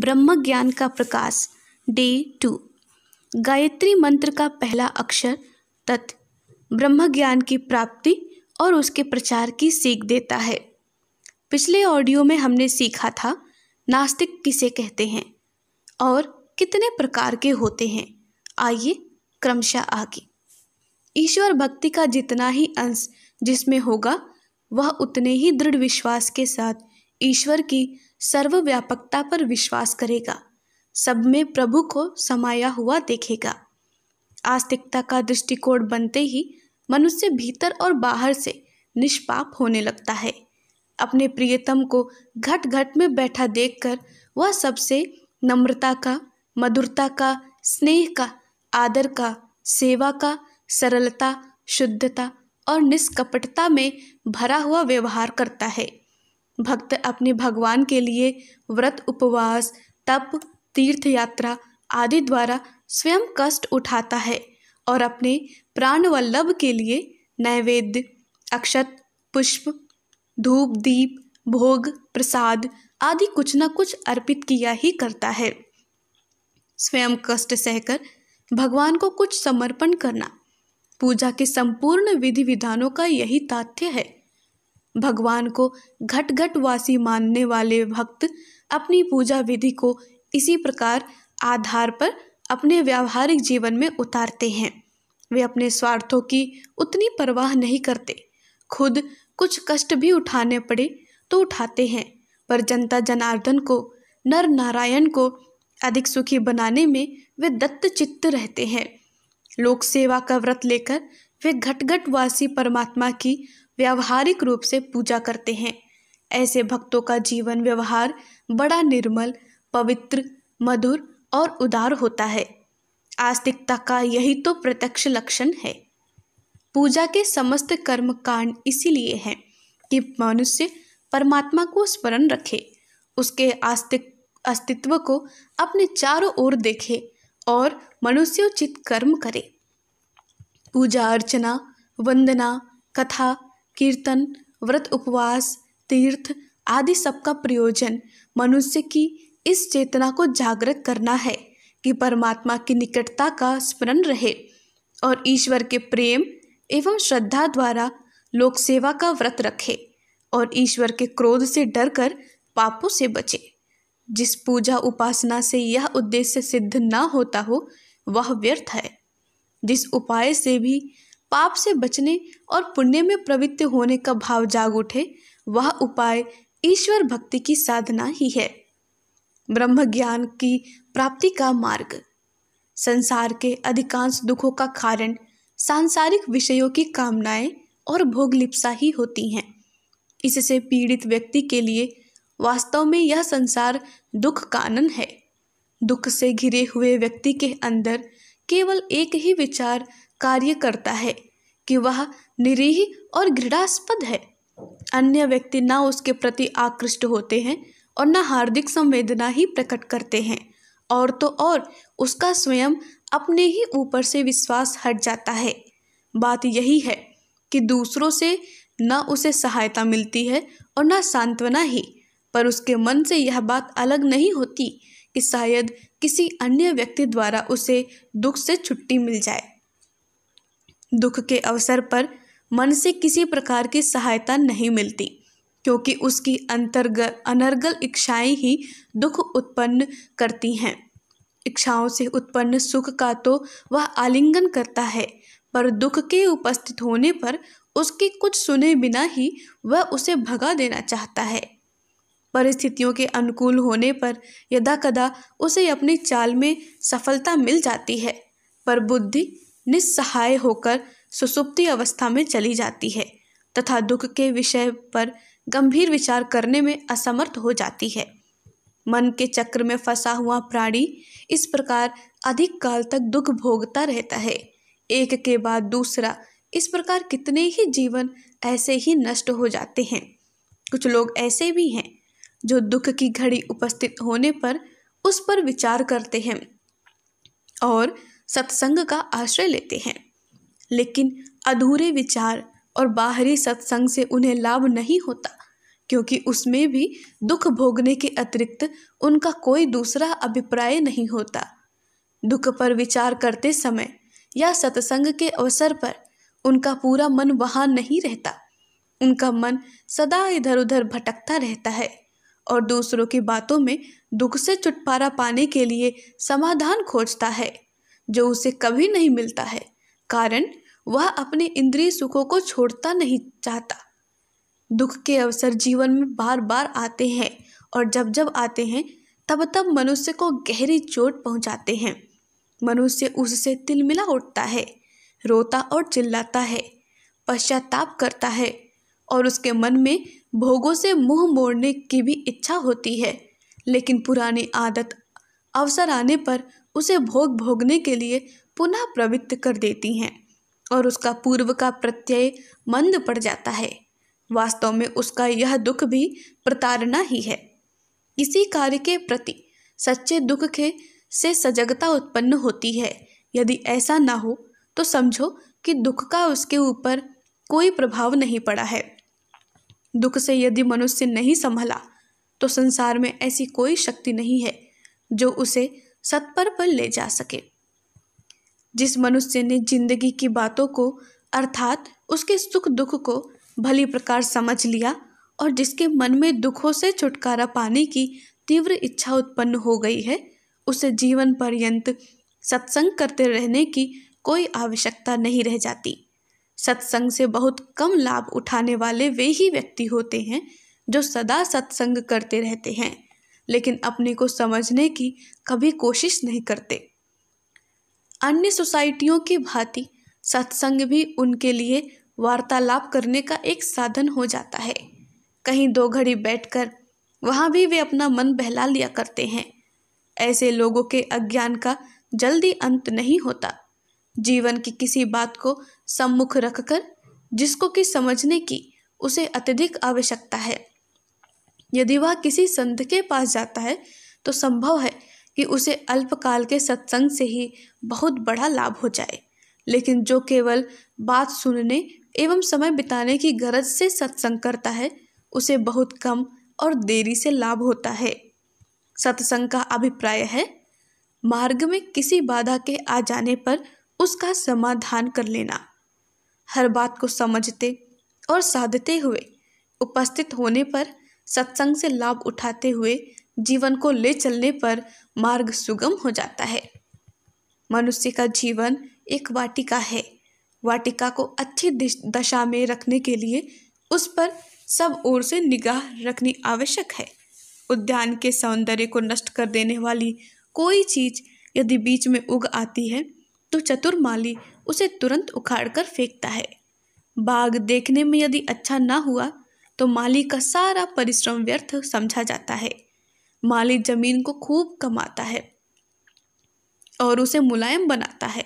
ब्रह्म ज्ञान का प्रकाश डे टू गायत्री मंत्र का पहला अक्षर तत् ब्रह्म ज्ञान की प्राप्ति और उसके प्रचार की सीख देता है पिछले ऑडियो में हमने सीखा था नास्तिक किसे कहते हैं और कितने प्रकार के होते हैं आइए क्रमशः आगे ईश्वर भक्ति का जितना ही अंश जिसमें होगा वह उतने ही दृढ़ विश्वास के साथ ईश्वर की सर्वव्यापकता पर विश्वास करेगा सब में प्रभु को समाया हुआ देखेगा आस्तिकता का दृष्टिकोण बनते ही मनुष्य भीतर और बाहर से निष्पाप होने लगता है अपने प्रियतम को घट घट में बैठा देखकर वह सबसे नम्रता का मधुरता का स्नेह का आदर का सेवा का सरलता शुद्धता और निष्कपटता में भरा हुआ व्यवहार करता है भक्त अपने भगवान के लिए व्रत उपवास तप तीर्थ यात्रा आदि द्वारा स्वयं कष्ट उठाता है और अपने प्राण वल्लभ के लिए नैवेद्य अक्षत पुष्प धूप दीप भोग प्रसाद आदि कुछ न कुछ अर्पित किया ही करता है स्वयं कष्ट सहकर भगवान को कुछ समर्पण करना पूजा के संपूर्ण विधि विधानों का यही तात्य है भगवान को घट घट वासी मानने वाले भक्त अपनी पूजा विधि को इसी प्रकार आधार पर अपने व्यावहारिक जीवन में उतारते हैं वे अपने स्वार्थों की उतनी परवाह नहीं करते खुद कुछ कष्ट भी उठाने पड़े तो उठाते हैं पर जनता जनार्दन को नर नारायण को अधिक सुखी बनाने में वे दत्त चित्त रहते हैं लोक सेवा का व्रत लेकर वे घटघट वासी परमात्मा की व्यावहारिक रूप से पूजा करते हैं ऐसे भक्तों का जीवन व्यवहार बड़ा निर्मल पवित्र मधुर और उदार होता है आस्तिकता का यही तो प्रत्यक्ष लक्षण है पूजा के समस्त कर्म कांड इसीलिए हैं कि मनुष्य परमात्मा को स्मरण रखे उसके आस्तिक अस्तित्व को अपने चारों ओर देखे और मनुष्योचित कर्म करे पूजा अर्चना वंदना कथा कीर्तन व्रत उपवास तीर्थ आदि सबका प्रयोजन मनुष्य की इस चेतना को जागृत करना है कि परमात्मा की निकटता का स्मरण रहे और ईश्वर के प्रेम एवं श्रद्धा द्वारा लोक सेवा का व्रत रखे और ईश्वर के क्रोध से डरकर पापों से बचे जिस पूजा उपासना से यह उद्देश्य सिद्ध न होता हो वह व्यर्थ है जिस उपाय से भी पाप से बचने और पुण्य में प्रवृत्त होने का भाव जाग उठे वह उपाय ईश्वर भक्ति की साधना ही है ब्रह्म ज्ञान की प्राप्ति का मार्ग संसार के अधिकांश दुखों का कारण सांसारिक विषयों की कामनाएं और भोग लिप्सा ही होती हैं इससे पीड़ित व्यक्ति के लिए वास्तव में यह संसार दुख कानन है दुख से घिरे हुए व्यक्ति के अंदर केवल एक ही विचार कार्य करता है कि वह निरीह और घृणास्पद है अन्य व्यक्ति ना उसके प्रति आकृष्ट होते हैं और न हार्दिक संवेदना ही प्रकट करते हैं और तो और उसका स्वयं अपने ही ऊपर से विश्वास हट जाता है बात यही है कि दूसरों से न उसे सहायता मिलती है और न सांत्वना ही पर उसके मन से यह बात अलग नहीं होती कि शायद किसी अन्य व्यक्ति द्वारा उसे दुख से छुट्टी मिल जाए दुख के अवसर पर मन से किसी प्रकार की सहायता नहीं मिलती क्योंकि उसकी अंतर्गत अनर्गल इच्छाएं ही दुख उत्पन्न करती हैं इच्छाओं से उत्पन्न सुख का तो वह आलिंगन करता है पर दुख के उपस्थित होने पर उसकी कुछ सुने बिना ही वह उसे भगा देना चाहता है परिस्थितियों के अनुकूल होने पर यदा कदा उसे अपनी चाल में सफलता मिल जाती है पर बुद्धि निस्सहाय होकर सुसुप्ति अवस्था में चली जाती है तथा दुख के विषय पर गंभीर विचार करने में असमर्थ हो जाती है मन के चक्र में फंसा हुआ प्राणी इस प्रकार अधिक काल तक दुख भोगता रहता है एक के बाद दूसरा इस प्रकार कितने ही जीवन ऐसे ही नष्ट हो जाते हैं कुछ लोग ऐसे भी हैं जो दुख की घड़ी उपस्थित होने पर उस पर विचार करते हैं और सत्संग का आश्रय लेते हैं लेकिन अधूरे विचार और बाहरी सत्संग से उन्हें लाभ नहीं होता क्योंकि उसमें भी दुख भोगने के अतिरिक्त उनका कोई दूसरा अभिप्राय नहीं होता दुख पर विचार करते समय या सत्संग के अवसर पर उनका पूरा मन वहाँ नहीं रहता उनका मन सदा इधर उधर भटकता रहता है और दूसरों की बातों में दुख से छुटकारा पाने के लिए समाधान खोजता है जो उसे कभी नहीं मिलता है कारण वह अपने इंद्रिय सुखों को छोड़ता नहीं चाहता दुख के अवसर जीवन में बार बार आते हैं और जब जब आते हैं तब तब मनुष्य को गहरी चोट पहुंचाते हैं मनुष्य उससे तिलमिला उठता है रोता और चिल्लाता है पश्चाताप करता है और उसके मन में भोगों से मुंह मोड़ने की भी इच्छा होती है लेकिन पुरानी आदत अवसर आने पर उसे भोग भोगने के लिए पुनः प्रवृत्त कर देती हैं और उसका पूर्व का प्रत्यय मंद पड़ जाता है वास्तव में उसका यह दुख भी प्रताड़ना ही है इसी कार्य के प्रति सच्चे दुख के से सजगता उत्पन्न होती है यदि ऐसा ना हो तो समझो कि दुख का उसके ऊपर कोई प्रभाव नहीं पड़ा है दुख से यदि मनुष्य नहीं संभला तो संसार में ऐसी कोई शक्ति नहीं है जो उसे सत्पर पर ले जा सके जिस मनुष्य ने जिंदगी की बातों को अर्थात उसके सुख दुख को भली प्रकार समझ लिया और जिसके मन में दुखों से छुटकारा पाने की तीव्र इच्छा उत्पन्न हो गई है उसे जीवन पर्यंत सत्संग करते रहने की कोई आवश्यकता नहीं रह जाती सत्संग से बहुत कम लाभ उठाने वाले वे ही व्यक्ति होते हैं जो सदा सत्संग करते रहते हैं लेकिन अपने को समझने की कभी कोशिश नहीं करते अन्य सोसाइटियों की भांति सत्संग भी उनके लिए वार्तालाप करने का एक साधन हो जाता है कहीं दो घड़ी बैठकर वहाँ भी वे अपना मन बहला लिया करते हैं ऐसे लोगों के अज्ञान का जल्दी अंत नहीं होता जीवन की किसी बात को सम्मुख रखकर जिसको कि समझने की उसे अत्यधिक आवश्यकता है यदि वह किसी संत के पास जाता है तो संभव है कि उसे अल्पकाल के सत्संग से ही बहुत बड़ा लाभ हो जाए लेकिन जो केवल बात सुनने एवं समय बिताने की गरज से सत्संग करता है उसे बहुत कम और देरी से लाभ होता है सत्संग का अभिप्राय है मार्ग में किसी बाधा के आ जाने पर उसका समाधान कर लेना हर बात को समझते और साधते हुए उपस्थित होने पर सत्संग से लाभ उठाते हुए जीवन को ले चलने पर मार्ग सुगम हो जाता है मनुष्य का जीवन एक वाटिका है वाटिका को अच्छी दशा में रखने के लिए उस पर सब ओर से निगाह रखनी आवश्यक है उद्यान के सौंदर्य को नष्ट कर देने वाली कोई चीज यदि बीच में उग आती है तो चतुर माली उसे तुरंत उखाड़ कर फेंकता है बाग देखने में यदि अच्छा ना हुआ तो माली का सारा परिश्रम व्यर्थ समझा जाता है माली जमीन को खूब कमाता है और उसे मुलायम बनाता है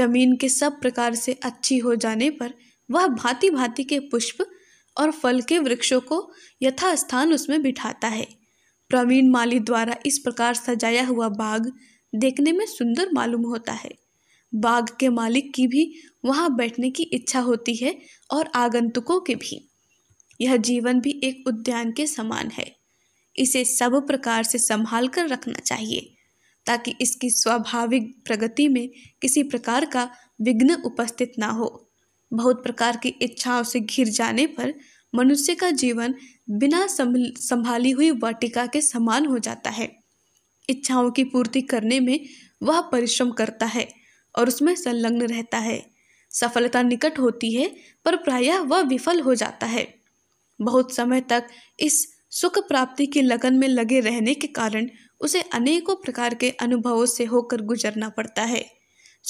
जमीन के सब प्रकार से अच्छी हो जाने पर वह भांति भांति के पुष्प और फल के वृक्षों को यथास्थान उसमें बिठाता है प्रवीण माली द्वारा इस प्रकार सजाया हुआ बाग देखने में सुंदर मालूम होता है बाग के मालिक की भी वहाँ बैठने की इच्छा होती है और आगंतुकों के भी यह जीवन भी एक उद्यान के समान है इसे सब प्रकार से संभाल कर रखना चाहिए ताकि इसकी स्वाभाविक प्रगति में किसी प्रकार का विघ्न उपस्थित ना हो बहुत प्रकार की इच्छाओं से घिर जाने पर मनुष्य का जीवन बिना संभाली हुई वाटिका के समान हो जाता है इच्छाओं की पूर्ति करने में वह परिश्रम करता है और उसमें संलग्न रहता है सफलता निकट होती है पर प्रायः वह विफल हो जाता है बहुत समय तक इस सुख प्राप्ति की लगन में लगे रहने के कारण उसे अनेकों प्रकार के अनुभवों से होकर गुजरना पड़ता है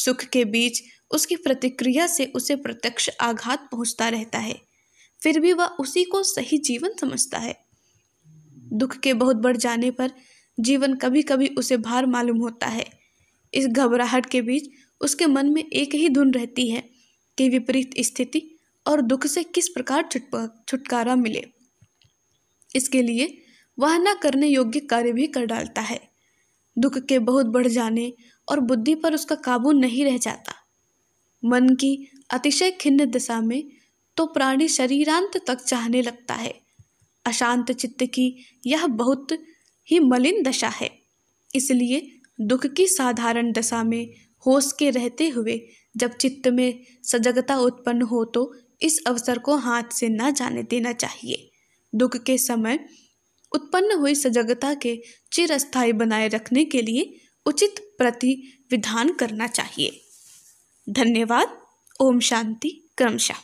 सुख के बीच उसकी प्रतिक्रिया से उसे प्रत्यक्ष आघात पहुंचता रहता है फिर भी वह उसी को सही जीवन समझता है दुख के बहुत बढ़ जाने पर जीवन कभी कभी उसे भार मालूम होता है इस घबराहट के बीच उसके मन में एक ही धुन रहती है कि विपरीत स्थिति और दुख से किस प्रकार छुटकारा मिले इसके लिए वह न करने योग्य कार्य भी कर डालता है दुख के बहुत बढ़ जाने और बुद्धि पर उसका काबू नहीं रह जाता मन की अतिशय खिन्न दशा में तो प्राणी शरीरांत तक चाहने लगता है अशांत चित्त की यह बहुत ही मलिन दशा है इसलिए दुख की साधारण दशा में होश के रहते हुए जब चित्त में सजगता उत्पन्न हो तो इस अवसर को हाथ से न जाने देना चाहिए दुख के समय उत्पन्न हुई सजगता के चिरस्थाई बनाए रखने के लिए उचित प्रति विधान करना चाहिए धन्यवाद ओम शांति क्रमशः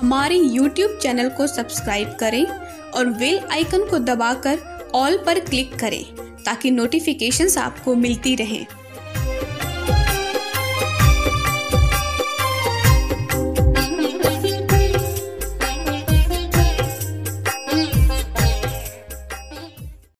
हमारे YouTube चैनल को सब्सक्राइब करें और बेल आइकन को दबाकर ऑल पर क्लिक करें ताकि नोटिफिकेशंस आपको मिलती रहें